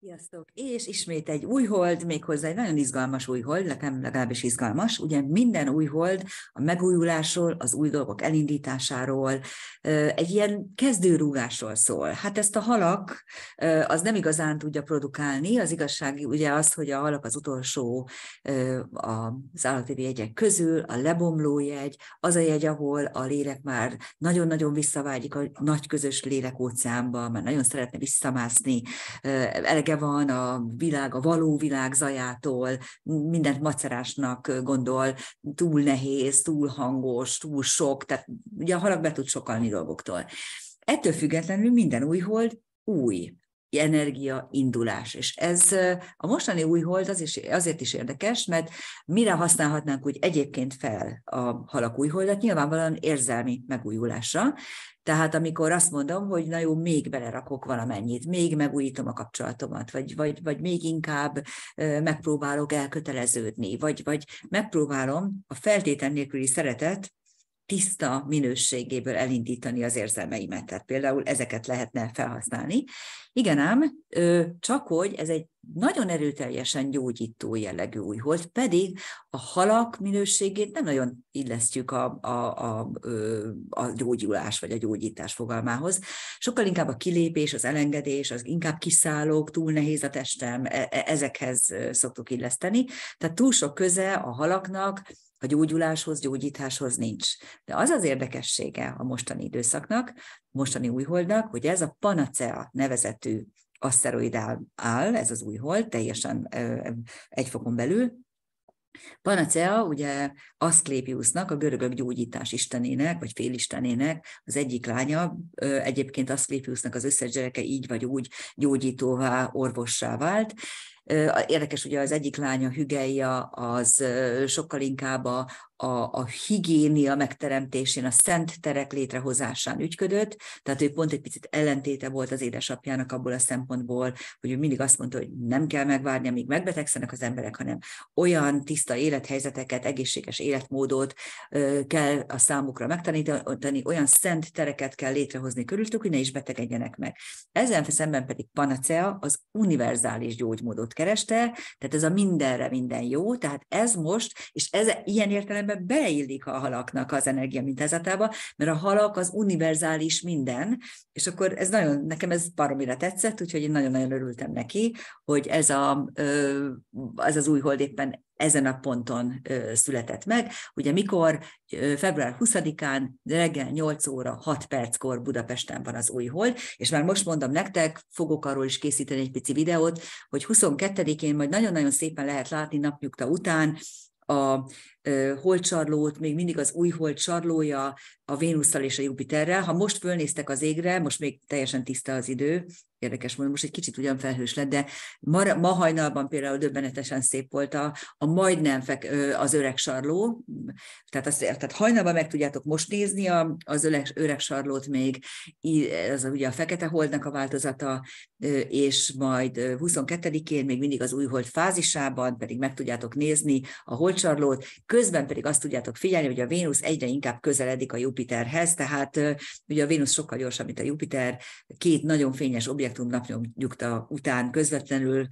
Sziasztok! És ismét egy új hold, méghozzá egy nagyon izgalmas új hold, nekem legalábbis izgalmas. Ugye minden új hold a megújulásról, az új dolgok elindításáról, egy ilyen kezdőrúgásról szól. Hát ezt a halak az nem igazán tudja produkálni. Az igazság ugye az, hogy a halak az utolsó az állatvédi jegyek közül, a lebomló jegy, az a jegy, ahol a lélek már nagyon-nagyon visszavágyik a nagy közös óceánba, már nagyon szeretne visszamászni, melege van a világ, a való világ zajától, mindent macerásnak gondol, túl nehéz, túl hangos, túl sok, tehát ugye a halak be tud sokalni dolgoktól. Ettől függetlenül minden új hold új energia, indulás. És ez a mostani új hold az is, azért is érdekes, mert mire használhatnánk úgy egyébként fel a halak új holdat? Nyilvánvalóan érzelmi megújulásra. Tehát amikor azt mondom, hogy na jó, még belerakok valamennyit, még megújítom a kapcsolatomat, vagy, vagy, vagy még inkább megpróbálok elköteleződni, vagy, vagy megpróbálom a feltétel nélküli szeretet tiszta minőségéből elindítani az érzelmeimet. Tehát például ezeket lehetne felhasználni. Igen ám, csak hogy ez egy nagyon erőteljesen gyógyító jellegű újhold, pedig a halak minőségét nem nagyon illesztjük a, a, a, a gyógyulás vagy a gyógyítás fogalmához. Sokkal inkább a kilépés, az elengedés, az inkább kiszállók, túl nehéz a testem, e, e, ezekhez szoktuk illeszteni. Tehát túl sok köze a halaknak a gyógyuláshoz, gyógyításhoz nincs. De az az érdekessége a mostani időszaknak, mostani újholdnak, hogy ez a panacea nevezetű aszteroidál áll, ez az újhold, teljesen egy fokon belül, Panacea, ugye Asclepiusnak, a görögök gyógyítás istenének, vagy félistenének az egyik lánya, egyébként Asclepiusnak az összes gyereke így vagy úgy gyógyítóvá, orvossá vált, Érdekes, ugye az egyik lánya, Hügelja, az sokkal inkább a, a, a higiénia megteremtésén, a szent terek létrehozásán ügyködött, tehát ő pont egy picit ellentéte volt az édesapjának abból a szempontból, hogy ő mindig azt mondta, hogy nem kell megvárni, amíg megbetegszenek az emberek, hanem olyan tiszta élethelyzeteket, egészséges életmódot ö, kell a számukra megtanítani, olyan szent tereket kell létrehozni körülöttük, hogy ne is betegedjenek meg. Ezen szemben pedig Panacea az univerzális gyógymódot kereste, tehát ez a mindenre minden jó, tehát ez most, és ez ilyen értelemben ebbe beleillik a halaknak az energia mintázatába, mert a halak az univerzális minden, és akkor ez nagyon, nekem ez baromira tetszett, úgyhogy én nagyon-nagyon örültem neki, hogy ez a, az az új hold éppen ezen a ponton született meg. Ugye mikor február 20-án reggel 8 óra 6 perckor Budapesten van az új hold, és már most mondom nektek, fogok arról is készíteni egy pici videót, hogy 22-én majd nagyon-nagyon szépen lehet látni napnyugta után a holcsarlót, még mindig az új holcsarlója a Vénusszal és a Jupiterrel. Ha most fölnéztek az égre, most még teljesen tiszta az idő, érdekes mondom, most egy kicsit ugyan felhős lett, de ma, ma hajnalban például döbbenetesen szép volt a, a majdnem fek, az öreg sarló, tehát, azt, tehát hajnalban meg tudjátok most nézni a, az öreg, öreg sarlót még, ez a, ugye a fekete holdnak a változata, és majd 22-én még mindig az új hold fázisában pedig meg tudjátok nézni a holdcsarlót, közben pedig azt tudjátok figyelni, hogy a Vénusz egyre inkább közeledik a Jupiterhez, tehát ugye a Vénusz sokkal gyorsabb, mint a Jupiter, két nagyon fényes objektum, objektum napnyugta után közvetlenül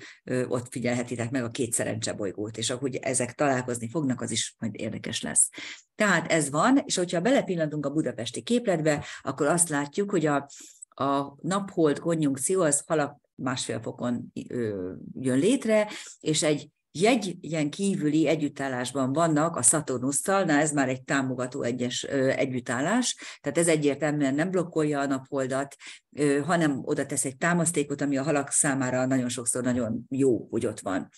ott figyelhetitek meg a két bolygót, és ahogy ezek találkozni fognak, az is majd érdekes lesz. Tehát ez van, és hogyha belepillantunk a budapesti képletbe, akkor azt látjuk, hogy a, a naphold konjunkció az halak másfél fokon jön létre, és egy jegyen kívüli együttállásban vannak a Szaturnusztal, na ez már egy támogató egyes együttállás, tehát ez egyértelműen nem blokkolja a napoldat, hanem oda tesz egy támasztékot, ami a halak számára nagyon sokszor nagyon jó, hogy ott van.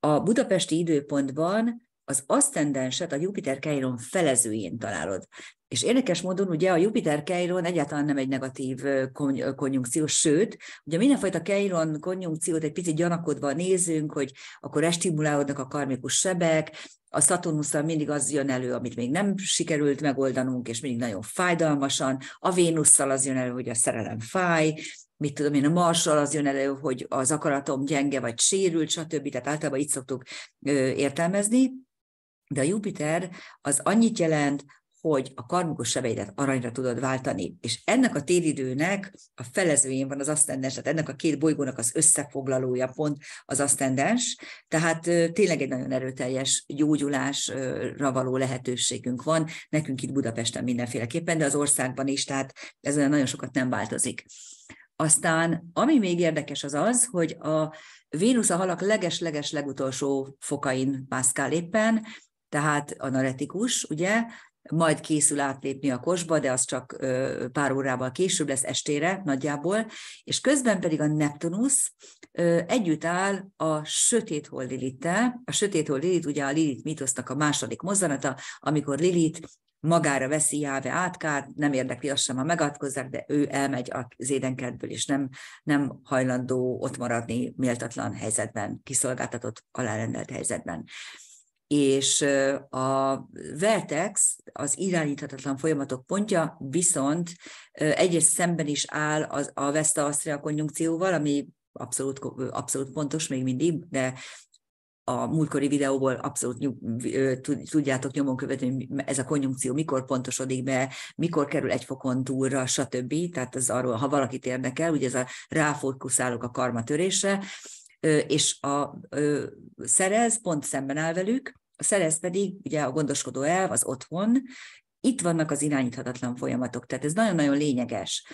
A budapesti időpontban az aszcendenset a Jupiter Keiron felezőjén találod. És érdekes módon ugye a Jupiter Keiron egyáltalán nem egy negatív kon- konjunkció, sőt, ugye mindenfajta Keiron konjunkciót egy picit gyanakodva nézünk, hogy akkor restimulálódnak a karmikus sebek, a Szaturnusszal mindig az jön elő, amit még nem sikerült megoldanunk, és mindig nagyon fájdalmasan, a Vénusszal az jön elő, hogy a szerelem fáj, mit tudom én, a marsal az jön elő, hogy az akaratom gyenge vagy sérült, stb. Tehát általában így szoktuk ö, értelmezni. De a Jupiter az annyit jelent, hogy a karmikus sebeidet aranyra tudod váltani. És ennek a téridőnek a felezőjén van az asztendens, tehát ennek a két bolygónak az összefoglalója pont az asztendens, tehát tényleg egy nagyon erőteljes gyógyulásra való lehetőségünk van, nekünk itt Budapesten mindenféleképpen, de az országban is, tehát ez nagyon sokat nem változik. Aztán, ami még érdekes az az, hogy a Vénusz a halak leges-leges legutolsó fokain Pászkál éppen, tehát analetikus, ugye, majd készül átlépni a kosba, de az csak pár órával később lesz estére nagyjából, és közben pedig a Neptunus együtt áll a sötét hol Lilittel. A sötét hol Lilit ugye a Lilit mitosznak a második mozzanata, amikor Lilit magára veszi Jáve átkát, nem érdekli azt sem, ha megadkozzák, de ő elmegy az édenkertből, és nem, nem hajlandó ott maradni méltatlan helyzetben, kiszolgáltatott, alárendelt helyzetben és a vertex, az irányíthatatlan folyamatok pontja, viszont egyes szemben is áll az, a veszta-asztria konjunkcióval, ami abszolút, abszolút pontos még mindig, de a múltkori videóból abszolút nyug, tudjátok nyomon követni, hogy ez a konjunkció mikor pontosodik be, mikor kerül egy fokon túlra, stb. Tehát ez arról, ha valakit érdekel, ugye ez a ráfókuszálok a karmatörésre, és a szerez pont szemben áll velük, a szerez pedig ugye a gondoskodó elv az otthon, itt vannak az irányíthatatlan folyamatok, tehát ez nagyon-nagyon lényeges,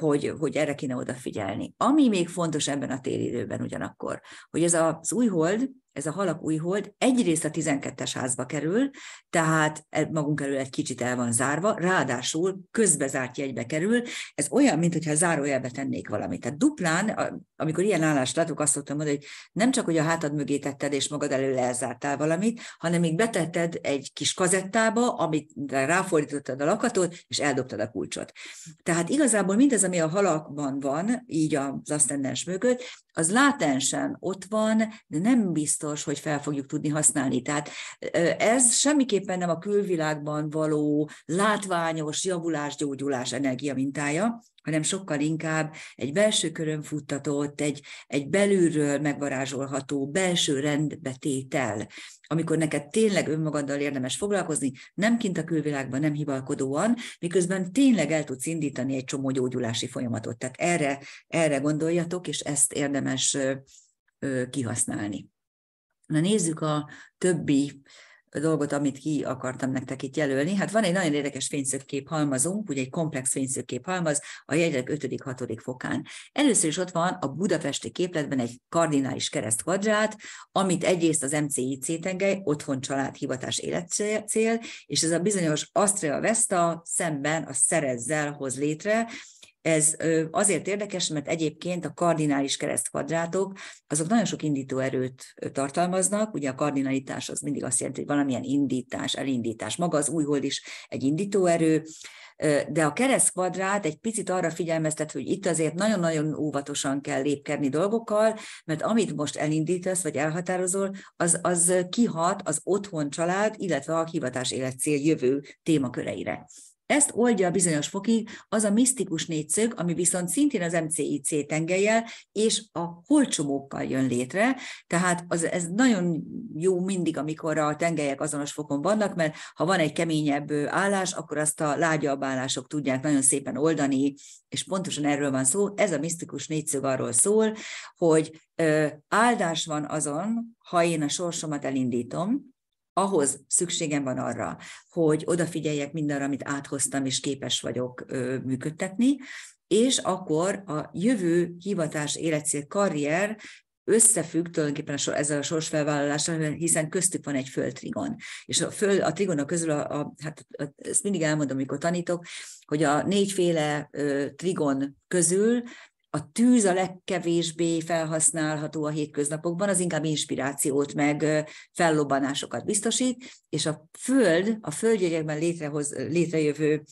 hogy, hogy erre kéne odafigyelni. Ami még fontos ebben a téridőben ugyanakkor, hogy ez az új hold, ez a halak új hold egyrészt a 12-es házba kerül, tehát e, magunk elől egy kicsit el van zárva, ráadásul közbezárt jegybe kerül, ez olyan, mintha zárójelbe tennék valamit. Tehát duplán, amikor ilyen állást látok, azt szoktam mondani, hogy nem csak, hogy a hátad mögé tetted és magad elől elzártál valamit, hanem még betetted egy kis kazettába, amit ráfordítottad a lakatot, és eldobtad a kulcsot. Tehát igazából mindez, ami a halakban van, így az asztendens mögött, az látensen ott van, de nem biztos, biztos, hogy fel fogjuk tudni használni. Tehát ez semmiképpen nem a külvilágban való látványos javulás-gyógyulás energiamintája, hanem sokkal inkább egy belső körön futtatott, egy, egy belülről megvarázsolható belső rendbetétel, amikor neked tényleg önmagaddal érdemes foglalkozni, nem kint a külvilágban, nem hivalkodóan, miközben tényleg el tudsz indítani egy csomó gyógyulási folyamatot. Tehát erre, erre gondoljatok, és ezt érdemes kihasználni. Na nézzük a többi dolgot, amit ki akartam nektek itt jelölni. Hát van egy nagyon érdekes fényszögkép halmazunk, ugye egy komplex fényszögkép halmaz a jegyek 5.-6. fokán. Először is ott van a budapesti képletben egy kardinális kereszt kvadrát, amit egyrészt az MCIC tengely, otthon család, hivatás, életcél, és ez a bizonyos Astrea Vesta szemben a szerezzel hoz létre, ez azért érdekes, mert egyébként a kardinális keresztkvadrátok, azok nagyon sok indítóerőt tartalmaznak. Ugye a kardinalitás az mindig azt jelenti, hogy valamilyen indítás, elindítás. Maga az újhold is egy indítóerő, de a keresztkvadrát egy picit arra figyelmeztet, hogy itt azért nagyon-nagyon óvatosan kell lépkedni dolgokkal, mert amit most elindítasz, vagy elhatározol, az, az kihat az otthon család, illetve a hivatás élet cél jövő témaköreire. Ezt oldja a bizonyos fokig az a misztikus négyszög, ami viszont szintén az MCIC tengelyel és a holcsomókkal jön létre, tehát az, ez nagyon jó mindig, amikor a tengelyek azonos fokon vannak, mert ha van egy keményebb állás, akkor azt a lágyabb állások tudják nagyon szépen oldani, és pontosan erről van szó. Ez a misztikus négyszög arról szól, hogy ö, áldás van azon, ha én a sorsomat elindítom, ahhoz szükségem van arra, hogy odafigyeljek mindenre, amit áthoztam, és képes vagyok ö, működtetni, és akkor a jövő hivatás, életcél, karrier összefügg tulajdonképpen a ezzel a sorsfelvállalással, hiszen köztük van egy földtrigon. És a, föld, a trigonok közül, a, a, hát a, ezt mindig elmondom, amikor tanítok, hogy a négyféle ö, trigon közül a tűz a legkevésbé felhasználható a hétköznapokban, az inkább inspirációt meg fellobbanásokat biztosít, és a föld, a földjegyekben létrehoz, létrejövő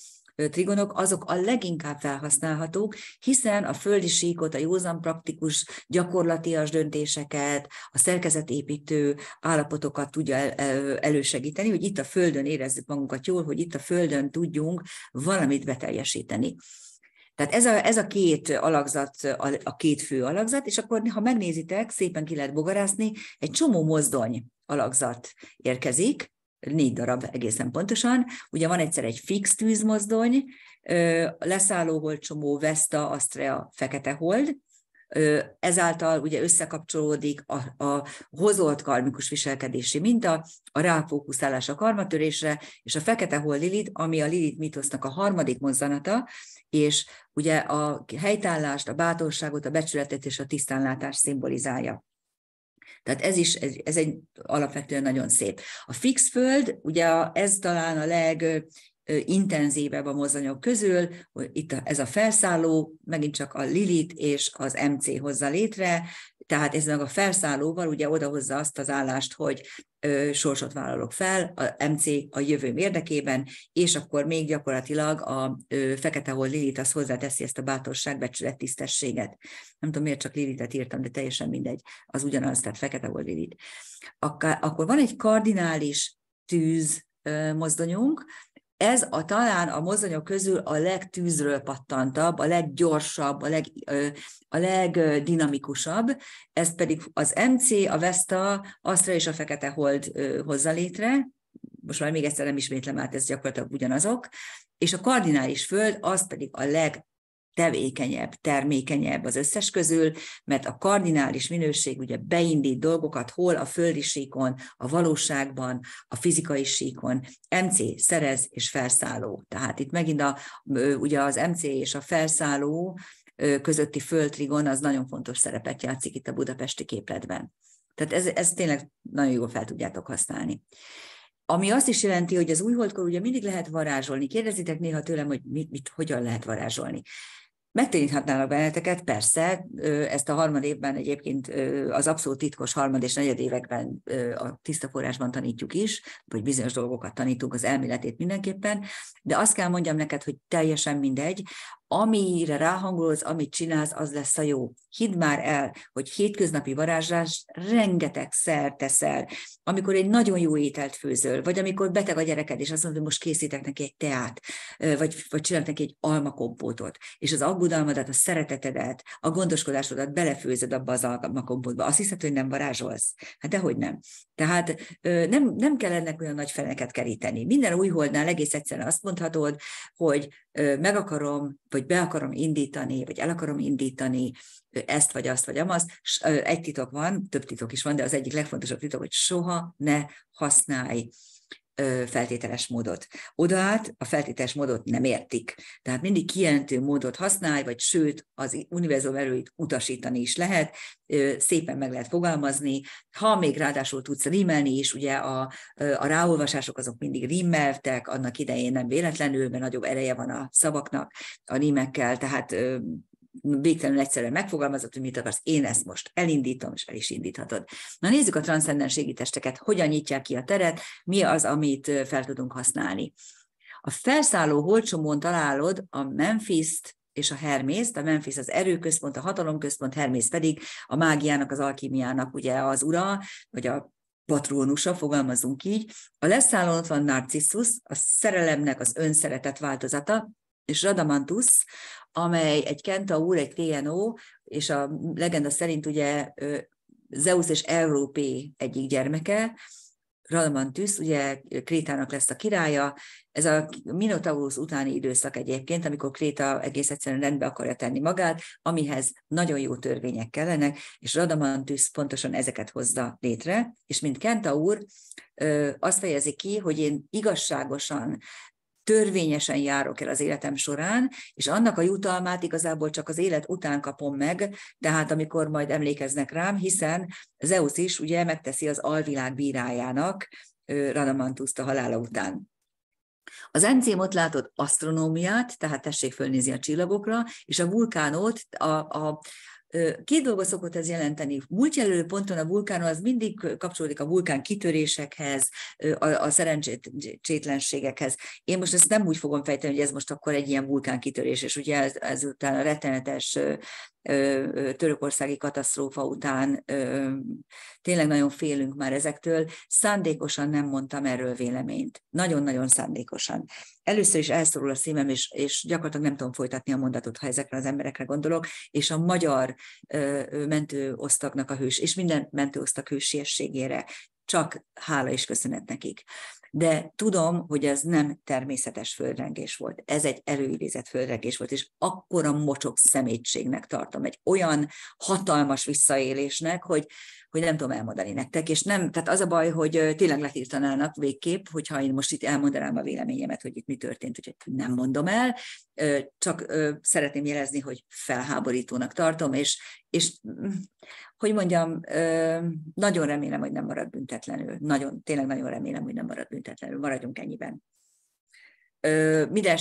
trigonok, azok a leginkább felhasználhatók, hiszen a földi síkot, a józan praktikus, gyakorlatias döntéseket, a szerkezetépítő állapotokat tudja elősegíteni, hogy itt a földön érezzük magunkat jól, hogy itt a földön tudjunk valamit beteljesíteni. Tehát ez a, ez a két alakzat, a, a két fő alakzat, és akkor, ha megnézitek, szépen ki lehet bogarászni, egy csomó mozdony alakzat érkezik, négy darab egészen pontosan. Ugye van egyszer egy fix tűzmozdony, leszálló volt csomó, Vesta, Astrea, Fekete hold, ezáltal ugye összekapcsolódik a, a hozolt karmikus viselkedési minta, a ráfókuszálás a karmatörésre, és a fekete hol Lilit, ami a Lilit mitosznak a harmadik mozzanata, és ugye a helytállást, a bátorságot, a becsületet és a tisztánlátást szimbolizálja. Tehát ez is, ez, ez egy alapvetően nagyon szép. A fix föld, ugye ez talán a leg intenzívebb a mozdonyok közül. Itt ez a felszálló, megint csak a Lilit és az MC hozza létre, tehát ez meg a felszállóval ugye odahozza azt az állást, hogy ö, sorsot vállalok fel, a MC a jövőm érdekében, és akkor még gyakorlatilag a ö, fekete hol Lilit az hozzáteszi ezt a bátorság, becsület, tisztességet. Nem tudom, miért csak Lilitet írtam, de teljesen mindegy, az ugyanaz, tehát fekete hol Lilit. Ak- akkor van egy kardinális tűz mozdonyunk, ez a talán a mozdonyok közül a legtűzről pattantabb, a leggyorsabb, a, leg, a legdinamikusabb, ez pedig az MC, a Vesta, Astra és a Fekete Hold hozza létre, most már még egyszer nem ismétlem át, ez gyakorlatilag ugyanazok, és a kardinális föld az pedig a leg tevékenyebb, termékenyebb az összes közül, mert a kardinális minőség ugye beindít dolgokat hol a földi síkon, a valóságban, a fizikai síkon. MC szerez és felszálló. Tehát itt megint a, ugye az MC és a felszálló közötti földtrigon az nagyon fontos szerepet játszik itt a budapesti képletben. Tehát ez, ez tényleg nagyon jól fel tudjátok használni. Ami azt is jelenti, hogy az újholdkor ugye mindig lehet varázsolni. Kérdezitek néha tőlem, hogy mit, mit hogyan lehet varázsolni. Megtilthatnának benneteket, persze, ezt a harmad évben egyébként az abszolút titkos harmad és negyed években a tiszta forrásban tanítjuk is, vagy bizonyos dolgokat tanítunk, az elméletét mindenképpen, de azt kell mondjam neked, hogy teljesen mindegy, amire ráhangolsz, amit csinálsz, az lesz a jó. Hidd már el, hogy hétköznapi varázslás, rengeteg szer teszel, amikor egy nagyon jó ételt főzöl, vagy amikor beteg a gyereked, és azt mondod, hogy most készítek neki egy teát, vagy, vagy csinálok neki egy almakompótot, és az aggodalmadat, a szeretetedet, a gondoskodásodat belefőzöd abba az almakompótba. Azt hiszed, hogy nem varázsolsz? Hát dehogy nem. Tehát nem, nem kell ennek olyan nagy feleneket keríteni. Minden újholdnál egész egyszerűen azt mondhatod, hogy meg akarom, vagy be akarom indítani, vagy el akarom indítani ezt, vagy azt, vagy amazt. Egy titok van, több titok is van, de az egyik legfontosabb titok, hogy soha ne használj feltételes módot. Odaát a feltételes módot nem értik. Tehát mindig kijelentő módot használj, vagy sőt, az univerzum erőit utasítani is lehet, szépen meg lehet fogalmazni. Ha még ráadásul tudsz rímelni is, ugye a, a ráolvasások azok mindig rímeltek, annak idején nem véletlenül, mert nagyobb ereje van a szavaknak a rímekkel, tehát végtelenül egyszerűen megfogalmazott, hogy mit akarsz, én ezt most elindítom, és el is indíthatod. Na nézzük a transzcendens testeket, hogyan nyitják ki a teret, mi az, amit fel tudunk használni. A felszálló holcsomón találod a memphis és a Hermész, a Memphis az erőközpont, a hatalomközpont, Hermész pedig a mágiának, az alkímiának ugye az ura, vagy a patrónusa, fogalmazunk így. A leszállón ott van Narcissus, a szerelemnek az önszeretet változata, és Radamantus, amely egy Kenta úr, egy TNO, és a legenda szerint ugye Zeus és Európé egyik gyermeke, Radamantus, ugye Krétának lesz a királya, ez a Minotaurus utáni időszak egyébként, amikor Kréta egész egyszerűen rendbe akarja tenni magát, amihez nagyon jó törvények kellenek, és Radamantus pontosan ezeket hozza létre, és mint Kenta úr, azt fejezi ki, hogy én igazságosan törvényesen járok el az életem során, és annak a jutalmát igazából csak az élet után kapom meg, tehát amikor majd emlékeznek rám, hiszen Zeus is ugye megteszi az alvilág bírájának Radamantuszt a halála után. Az ott látod asztronómiát, tehát tessék fölnézni a csillagokra, és a vulkánót a, a, Két dolgot szokott ez jelenteni. Múltjelölő ponton a vulkánon az mindig kapcsolódik a vulkán kitörésekhez, a, szerencsétlenségekhez. Én most ezt nem úgy fogom fejteni, hogy ez most akkor egy ilyen vulkán kitörés, és ugye ezután a rettenetes törökországi katasztrófa után tényleg nagyon félünk már ezektől. Szándékosan nem mondtam erről véleményt. Nagyon-nagyon szándékosan. Először is elszorul a szívem, és, és gyakorlatilag nem tudom folytatni a mondatot, ha ezekre az emberekre gondolok, és a magyar mentőosztagnak a hős, és minden mentőosztag hősiességére, csak hála és köszönet nekik. De tudom, hogy ez nem természetes földrengés volt. Ez egy előidézett földrengés volt, és akkora mocsok szemétségnek tartom, egy olyan hatalmas visszaélésnek, hogy, hogy nem tudom elmondani nektek, és nem, tehát az a baj, hogy tényleg letiltanának végképp, hogyha én most itt elmondanám a véleményemet, hogy itt mi történt, úgyhogy nem mondom el, csak szeretném jelezni, hogy felháborítónak tartom, és, és mm, hogy mondjam, nagyon remélem, hogy nem marad büntetlenül. Nagyon, tényleg nagyon remélem, hogy nem marad büntetlenül. Maradjunk ennyiben. Minden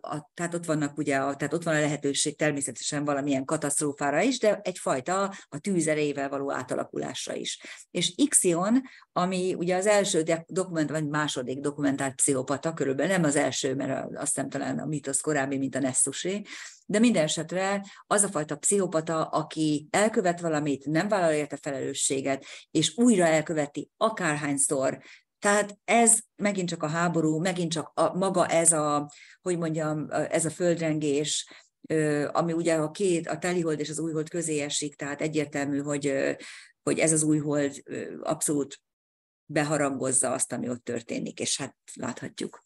a, tehát ott vannak ugye, a, tehát ott van a lehetőség természetesen valamilyen katasztrófára is, de egyfajta a tűzerével való átalakulásra is. És Ixion, ami ugye az első dokument, vagy második dokumentált pszichopata, körülbelül nem az első, mert azt hiszem talán a mitosz korábbi, mint a Nessusé, de minden esetre az a fajta pszichopata, aki elkövet valamit, nem vállalja érte felelősséget, és újra elköveti akárhányszor, tehát ez megint csak a háború, megint csak a, maga ez a, hogy mondjam, ez a földrengés, ami ugye a két, a telihold és az újhold közé esik, tehát egyértelmű, hogy, hogy ez az újhold abszolút beharangozza azt, ami ott történik, és hát láthatjuk.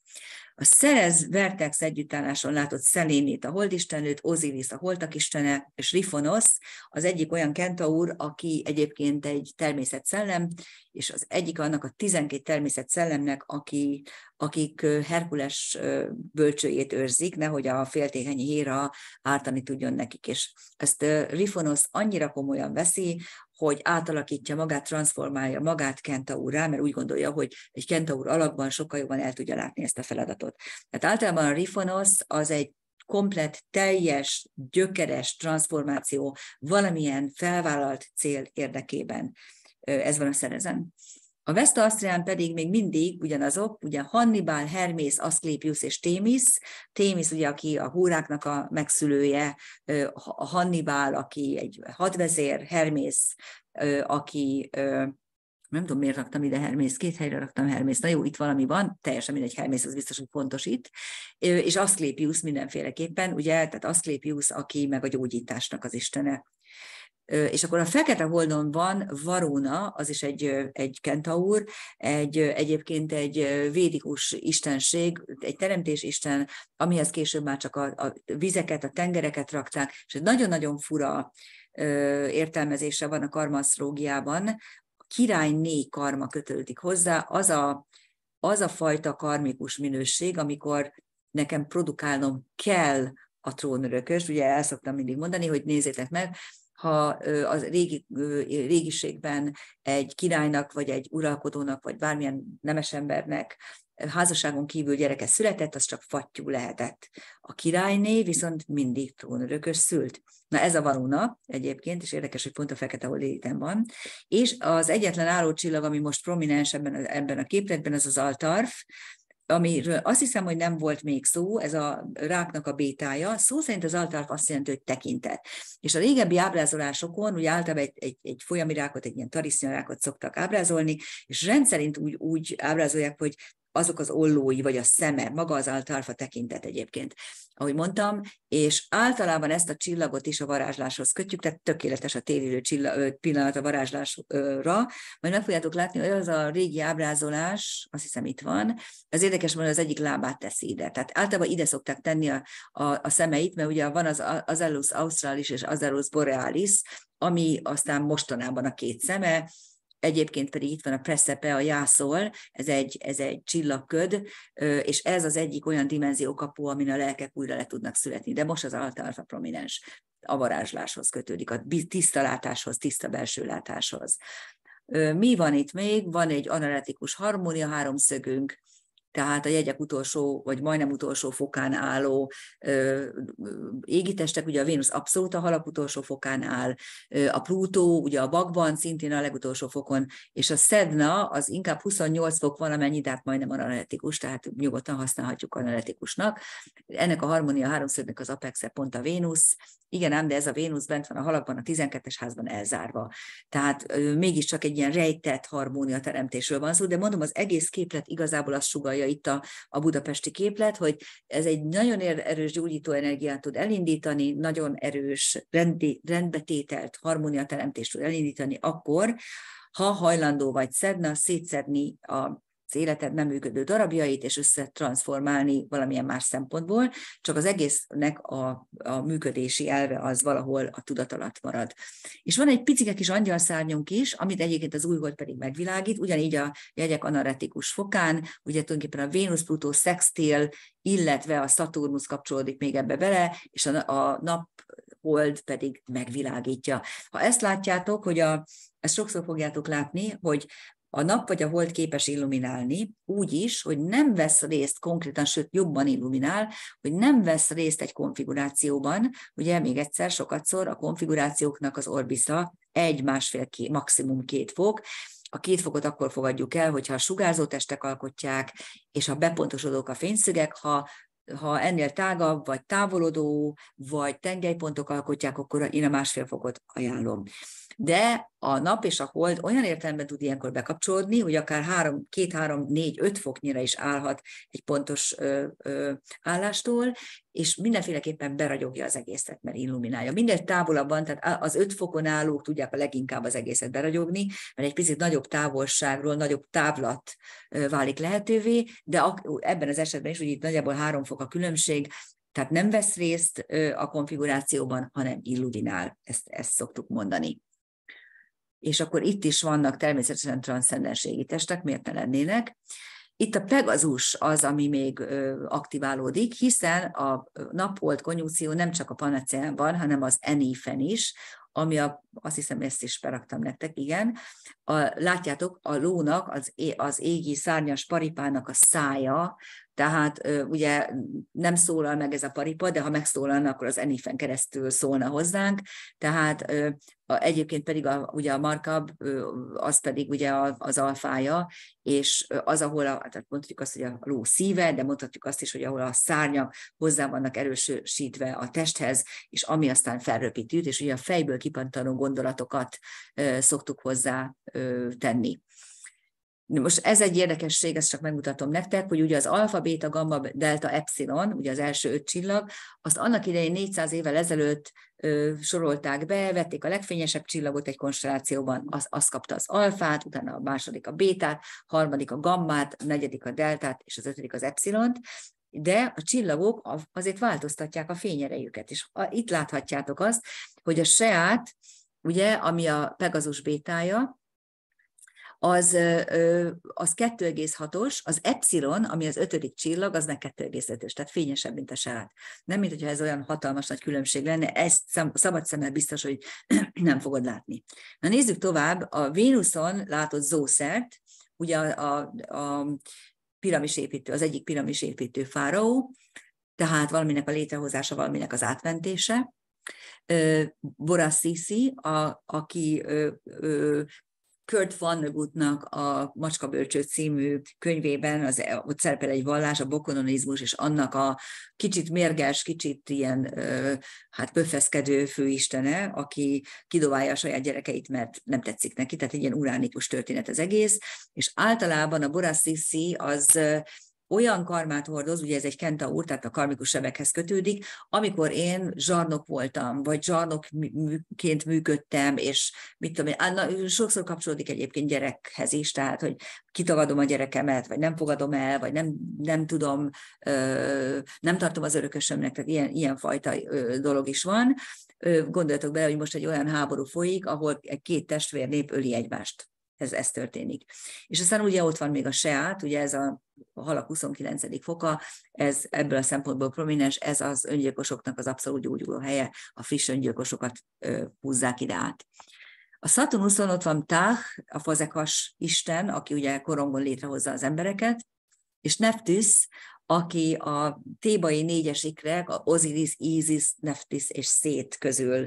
A Szerez Vertex együttálláson látott Szelénét, a holdistenőt, Ozilis a holtak istene, és Rifonosz, az egyik olyan kentaur, aki egyébként egy természet-szellem, és az egyik annak a 12 természet-szellemnek, aki, akik Herkules bölcsőjét őrzik, nehogy a féltékeny híra ártani tudjon nekik. És ezt Rifonosz annyira komolyan veszi, hogy átalakítja magát, transformálja magát Kenta úrrá, mert úgy gondolja, hogy egy Kenta úr alakban sokkal jobban el tudja látni ezt a feladatot. Tehát általában a Rifonosz az egy komplet, teljes, gyökeres transformáció valamilyen felvállalt cél érdekében. Ez van a szerezen. A Vesztausztrián pedig még mindig ugyanazok, ugye Hannibal, Hermész, Asclepius és Témis. Témis ugye, aki a húráknak a megszülője, a Hannibal, aki egy hadvezér, Hermész, aki nem tudom, miért raktam ide Hermész, két helyre raktam Hermész, na jó, itt valami van, teljesen mindegy Hermész, az biztos, hogy fontos itt, és Asclepius mindenféleképpen, ugye, tehát Asclepius, aki meg a gyógyításnak az istene és akkor a fekete holdon van Varuna, az is egy, egy kentaur, egy, egyébként egy védikus istenség, egy teremtés isten, amihez később már csak a, a vizeket, a tengereket rakták, és egy nagyon-nagyon fura értelmezése van a karmasztrógiában, királyné karma kötődik hozzá, az a, az a fajta karmikus minőség, amikor nekem produkálnom kell a trónörökös, ugye el szoktam mindig mondani, hogy nézzétek meg, ha a régi, régiségben egy királynak, vagy egy uralkodónak, vagy bármilyen nemes embernek házasságon kívül gyereke született, az csak fattyú lehetett. A királyné viszont mindig trónörökös szült. Na ez a varuna, egyébként, és érdekes, hogy pont a fekete holléliten van. És az egyetlen álló csillag, ami most prominens ebben, ebben a képletben, az az altarf, amiről azt hiszem, hogy nem volt még szó, ez a ráknak a bétája, szó szerint az altár azt jelenti, hogy tekintet. És a régebbi ábrázolásokon, ugye általában egy, egy, egy folyamirákot, egy ilyen tarisznyarákot szoktak ábrázolni, és rendszerint úgy, úgy ábrázolják, hogy azok az ollói, vagy a szeme, maga az altarfa tekintet egyébként, ahogy mondtam, és általában ezt a csillagot is a varázsláshoz kötjük, tehát tökéletes a térülő csillag, pillanat a varázslásra. Majd meg fogjátok látni, hogy az a régi ábrázolás, azt hiszem itt van, az érdekes, mert az egyik lábát teszi ide. Tehát általában ide szokták tenni a, a, a szemeit, mert ugye van az Azalus australis és Azalus borealis, ami aztán mostanában a két szeme, Egyébként pedig itt van a Precepe, a Jászol, ez egy, ez egy csillagköd, és ez az egyik olyan dimenziókapu, amin a lelkek újra le tudnak születni. De most az altalfa prominens a varázsláshoz kötődik, a tiszta látáshoz, tiszta belső látáshoz. Mi van itt még? Van egy analitikus harmónia háromszögünk, tehát a jegyek utolsó, vagy majdnem utolsó fokán álló ö, égitestek, ugye a Vénusz abszolút a halap utolsó fokán áll, ö, a Plutó ugye a bakban szintén a legutolsó fokon, és a Szedna az inkább 28 fok valamennyi, de hát majdnem analitikus, tehát nyugodtan használhatjuk analitikusnak. Ennek a harmónia háromszörnek az apexe pont a Vénusz, igen ám, de ez a Vénusz bent van a halakban, a 12-es házban elzárva. Tehát ö, mégiscsak egy ilyen rejtett harmónia teremtésről van szó, de mondom, az egész képlet igazából azt sugalja itt a, a budapesti képlet, hogy ez egy nagyon erős gyógyító energiát tud elindítani, nagyon erős rendi, rendbetételt harmónia teremtést tud elindítani akkor, ha hajlandó vagy szedna, szétszedni a az életed nem működő darabjait, és összetransformálni valamilyen más szempontból, csak az egésznek a, a működési elve az valahol a tudat alatt marad. És van egy picike kis angyalszárnyunk is, amit egyébként az újhold pedig megvilágít, ugyanígy a jegyek analitikus fokán, ugye tulajdonképpen a Vénusz-Plutó sextil, illetve a Szaturnusz kapcsolódik még ebbe bele, és a, a nap hold pedig megvilágítja. Ha ezt látjátok, hogy a, ezt sokszor fogjátok látni, hogy a nap vagy a hold képes illuminálni, úgy is, hogy nem vesz részt konkrétan, sőt jobban illuminál, hogy nem vesz részt egy konfigurációban, ugye még egyszer sokat szor a konfigurációknak az orbisza egy, másfél, ké, maximum két fok, a két fokot akkor fogadjuk el, hogyha a sugárzó testek alkotják, és a bepontosodók a fényszögek, ha ha ennél tágabb, vagy távolodó, vagy tengelypontok alkotják, akkor én a másfél fokot ajánlom. De a nap és a hold olyan értelemben tud ilyenkor bekapcsolódni, hogy akár 3, 2, 3, 4, 5 foknyira is állhat egy pontos ö, ö, állástól, és mindenféleképpen beragyogja az egészet, mert illuminálja. Minden van, tehát az 5 fokon állók tudják a leginkább az egészet beragyogni, mert egy picit nagyobb távolságról, nagyobb távlat válik lehetővé, de ebben az esetben is, hogy itt nagyjából 3 fok a különbség, tehát nem vesz részt a konfigurációban, hanem illuminál, ezt, ezt szoktuk mondani és akkor itt is vannak természetesen transzcendenségi testek, miért ne lennének. Itt a Pegazus az, ami még aktiválódik, hiszen a napolt konjunkció nem csak a panaceánban, van, hanem az enifen is, ami a, azt hiszem ezt is beraktam nektek, igen. A, látjátok, a lónak, az, az égi szárnyas paripának a szája, tehát ugye nem szólal meg ez a paripa, de ha megszólalna, akkor az Enifen keresztül szólna hozzánk, tehát a, egyébként pedig a, ugye a markab, az pedig ugye az alfája, és az, ahol, a, tehát mondhatjuk azt, hogy a ló szíve, de mondhatjuk azt is, hogy ahol a szárnyak hozzá vannak erősítve a testhez, és ami aztán felröpítőt, és ugye a fejből kipantanó gondolatokat szoktuk hozzá tenni. Most ez egy érdekesség, ezt csak megmutatom nektek, hogy ugye az alfa, beta, gamma, delta, epsilon, ugye az első öt csillag, azt annak idején 400 évvel ezelőtt ö, sorolták be, vették a legfényesebb csillagot egy konstellációban, az, az kapta az alfát, utána a második a bétát, harmadik a gammát, a negyedik a deltát, és az ötödik az epsilont, de a csillagok azért változtatják a fényerejüket, és itt láthatjátok azt, hogy a seát, ugye, ami a Pegasus bétája, az, az 2,6-os, az epsilon, ami az ötödik csillag, az meg 2,5-ös, tehát fényesebb, mint a sárát. Nem, mint hogyha ez olyan hatalmas nagy különbség lenne, ezt szem, szabad szemmel biztos, hogy nem fogod látni. Na nézzük tovább, a Vénuszon látott zószert, ugye a, a, a építő, az egyik piramis építő fáraó, tehát valaminek a létrehozása, valaminek az átmentése, Borasisi, aki ö, ö, Kurt Vonnegutnak a Macskabölcső című könyvében az, e, ott szerepel egy vallás, a bokononizmus, és annak a kicsit mérges, kicsit ilyen hát pöfeszkedő főistene, aki kidobálja a saját gyerekeit, mert nem tetszik neki, tehát egy ilyen uránikus történet az egész, és általában a Borasisi az olyan karmát hordoz, ugye ez egy kenta úr, tehát a karmikus sebekhez kötődik, amikor én zsarnok voltam, vagy zsarnokként működtem, és mit tudom én, na, sokszor kapcsolódik egyébként gyerekhez is, tehát, hogy kitagadom a gyerekemet, vagy nem fogadom el, vagy nem, nem tudom, ö, nem tartom az örökösömnek, tehát ilyen, ilyen fajta ö, dolog is van. Ö, gondoljatok bele, hogy most egy olyan háború folyik, ahol két nép öli egymást ez, ez történik. És aztán ugye ott van még a seát, ugye ez a, halak 29. foka, ez ebből a szempontból prominens, ez az öngyilkosoknak az abszolút gyógyuló helye, a friss öngyilkosokat ö, húzzák ide át. A Saturnuson ott van Tah, a fazekas isten, aki ugye korongon létrehozza az embereket, és Neptüsz, aki a tébai négyesikre, a Osiris, Isis, Neftis és Szét közül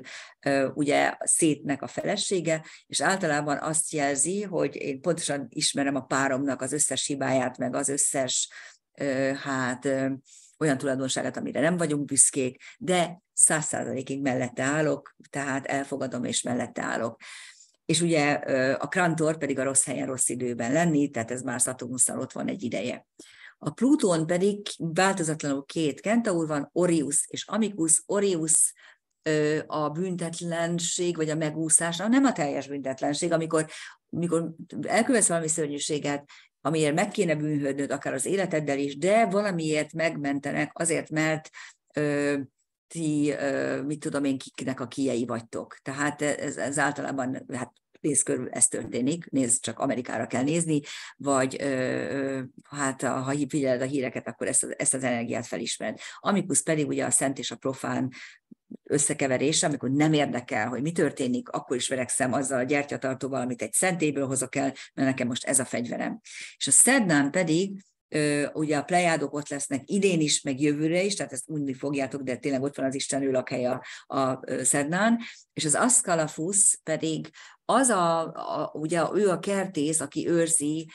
ugye Szétnek a felesége, és általában azt jelzi, hogy én pontosan ismerem a páromnak az összes hibáját, meg az összes hát olyan tulajdonságát, amire nem vagyunk büszkék, de száz százalékig mellette állok, tehát elfogadom és mellette állok. És ugye a krantor pedig a rossz helyen, rossz időben lenni, tehát ez már Szaturnusszal ott van egy ideje. A Plutón pedig változatlanul két kentaur van, Orius és Amicus. Orius a büntetlenség, vagy a megúszás, nem a teljes büntetlenség, amikor, amikor elkövetsz valami szörnyűséget, amiért meg kéne bűnhődnöd, akár az életeddel is, de valamiért megmentenek, azért, mert ö, ti, ö, mit tudom én, kiknek a kiei vagytok. Tehát ez, ez általában hát néz körül ez történik, néz csak Amerikára kell nézni, vagy ö, hát ha figyeled a híreket, akkor ezt, ezt az energiát felismered. Amikus pedig ugye a szent és a profán összekeverése, amikor nem érdekel, hogy mi történik, akkor is verekszem azzal a gyertyatartóval, amit egy szentéből hozok el, mert nekem most ez a fegyverem. És a szednám pedig ugye a plejádok ott lesznek idén is, meg jövőre is, tehát ezt úgy fogjátok, de tényleg ott van az Isten ő lakhelye a, a Szednán, és az Aszkalafusz pedig az a, a, ugye ő a kertész, aki őrzi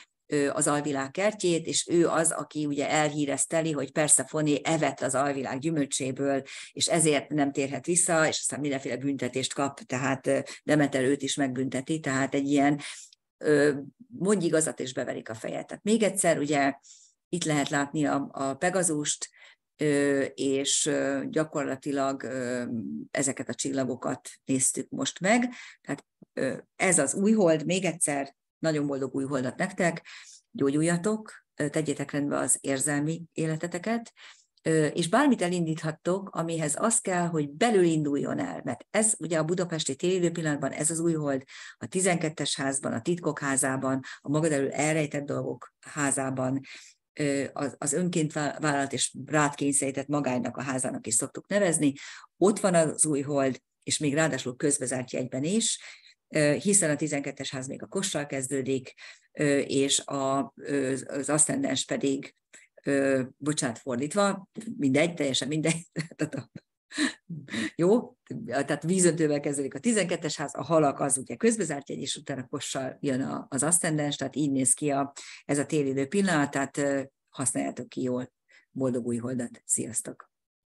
az alvilág kertjét, és ő az, aki ugye elhírezteli, hogy Persefoné evett az alvilág gyümölcséből, és ezért nem térhet vissza, és aztán mindenféle büntetést kap, tehát Demeter őt is megbünteti, tehát egy ilyen mondj igazat, és beverik a fejet. Tehát még egyszer, ugye itt lehet látni a, a Pegazust, és gyakorlatilag ezeket a csillagokat néztük most meg. Tehát ez az hold, még egyszer nagyon boldog holdat nektek, gyógyuljatok, tegyétek rendbe az érzelmi életeteket, és bármit elindíthattok, amihez az kell, hogy belül induljon el, mert ez ugye a budapesti télidő pillanatban, ez az hold, a 12-es házban, a titkok házában, a magad elől elrejtett dolgok házában, az önként vállalt és rád kényszerített magának a házának is szoktuk nevezni. Ott van az új hold, és még ráadásul közbezárt jegyben is, hiszen a 12-es ház még a kossal kezdődik, és az aszcendens pedig, bocsánat, fordítva, mindegy, teljesen mindegy, Jó? Tehát vízöntővel kezdődik a 12-es ház, a halak az ugye közbezárt jegy, és utána kossal jön az asztendens, tehát így néz ki a, ez a télidő pillanat, tehát használjátok ki jól. Boldog új holdat! Sziasztok!